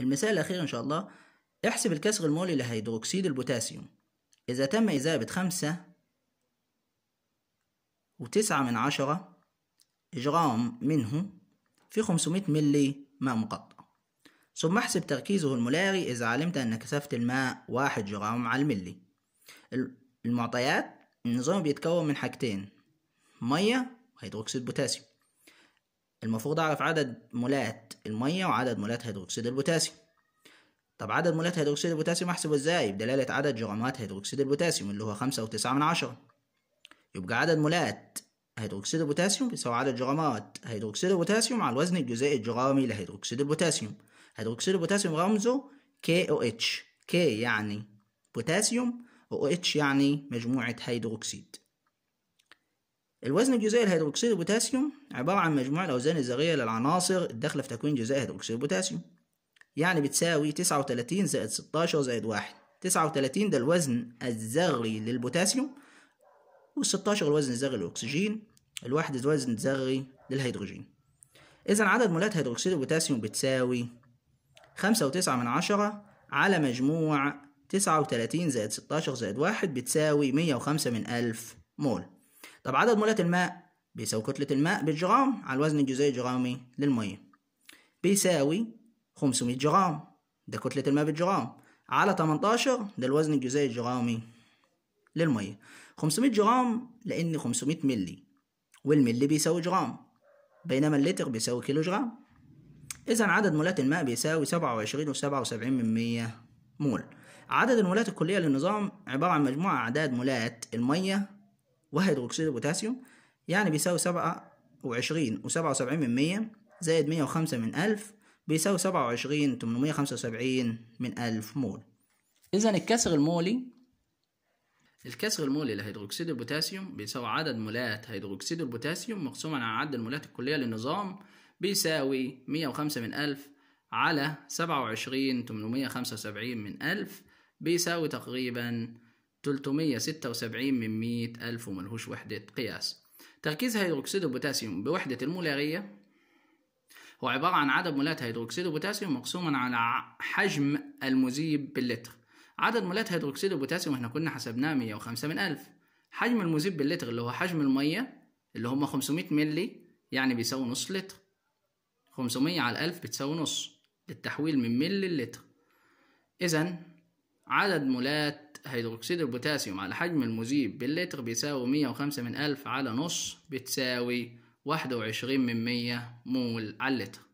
المثال الأخير إن شاء الله احسب الكسر المولي لهيدروكسيد البوتاسيوم إذا تم إذابة خمسة وتسعة من عشرة جرام منه في 500 ملي ماء مقطع ثم احسب تركيزه المولاري إذا علمت أن كثافة الماء واحد جرام على الملي المعطيات النظام بيتكون من حاجتين مية وهيدروكسيد بوتاسيوم المفروض أعرف عدد مولات المية وعدد مولات هيدروكسيد البوتاسيوم طب عدد مولات هيدروكسيد البوتاسيوم أحسبه إزاي؟ بدلالة عدد جرامات هيدروكسيد البوتاسيوم اللي هو خمسة وتسعة من عشرة يبقى عدد مولات هيدروكسيد البوتاسيوم بيساوي عدد جرامات هيدروكسيد البوتاسيوم على الوزن الجزيئي الجرامي لهيدروكسيد البوتاسيوم هيدروكسيد البوتاسيوم رمزه KOH K يعني بوتاسيوم و OH يعني مجموعة هيدروكسيد الوزن الجزيئي لهيدروكسيد البوتاسيوم عبارة عن مجموع الأوزان الذرية للعناصر الداخلة في تكوين جزيئي هيدروكسيد البوتاسيوم يعني بتساوي تسعة وتلاتين زائد ستاشر زائد واحد تسعة وتلاتين ده الوزن الذري للبوتاسيوم والستاشر الوزن الذري للأكسجين الواحد الوزن الذري للهيدروجين إذا عدد مولات هيدروكسيد البوتاسيوم بتساوي خمسة وتسعة من عشرة على مجموع تسعة وتلاتين زائد ستاشر زائد واحد بتساوي مية وخمسة من ألف مول طب عدد مولات الماء بيساوي كتلة الماء بالجرام على الوزن الجزيئي الجرامي للمية بيساوي 500 جرام ده كتلة الماء بالجرام على 18 ده الوزن الجزيئي الجرامي للمية 500 جرام لأن 500 ملي والملي بيساوي جرام بينما اللتر بيساوي كيلو جرام إذا عدد مولات الماء بيساوي وعشرين وسبعة وسبعين من 100 مول عدد المولات الكلية للنظام عبارة عن مجموع أعداد مولات المية وهيدروكسيد البوتاسيوم يعني بيساوي سبعة وعشرين وسبعة وسبعين من مية زائد مية وخمسة من ألف بيساوي سبعة وعشرين تمنمية خمسة وسبعين من ألف مول إذا الكسر المولي الكسر المولي لهيدروكسيد البوتاسيوم بيساوي عدد مولات هيدروكسيد البوتاسيوم مقسوما على عدد المولات الكلية للنظام بيساوي مية وخمسة من ألف على سبعة وعشرين تمنمية خمسة وسبعين من ألف بيساوي تقريبا 376 من 100 ألف وملهوش وحدة قياس تركيز هيدروكسيد البوتاسيوم بوحدة المولارية هو عبارة عن عدد مولات هيدروكسيد البوتاسيوم مقسوما على حجم المذيب باللتر عدد مولات هيدروكسيد البوتاسيوم احنا كنا حسبناه 105 من ألف حجم المذيب باللتر اللي هو حجم المية اللي هم 500 ملي يعني بيساوي نص لتر 500 على 1000 بتساوي نص للتحويل من ملي للتر إذا عدد مولات هيدروكسيد البوتاسيوم على حجم المذيب باللتر بيساوي مية وخمسة من ألف على نص بتساوي واحدة وعشرين من مية مول على اللتر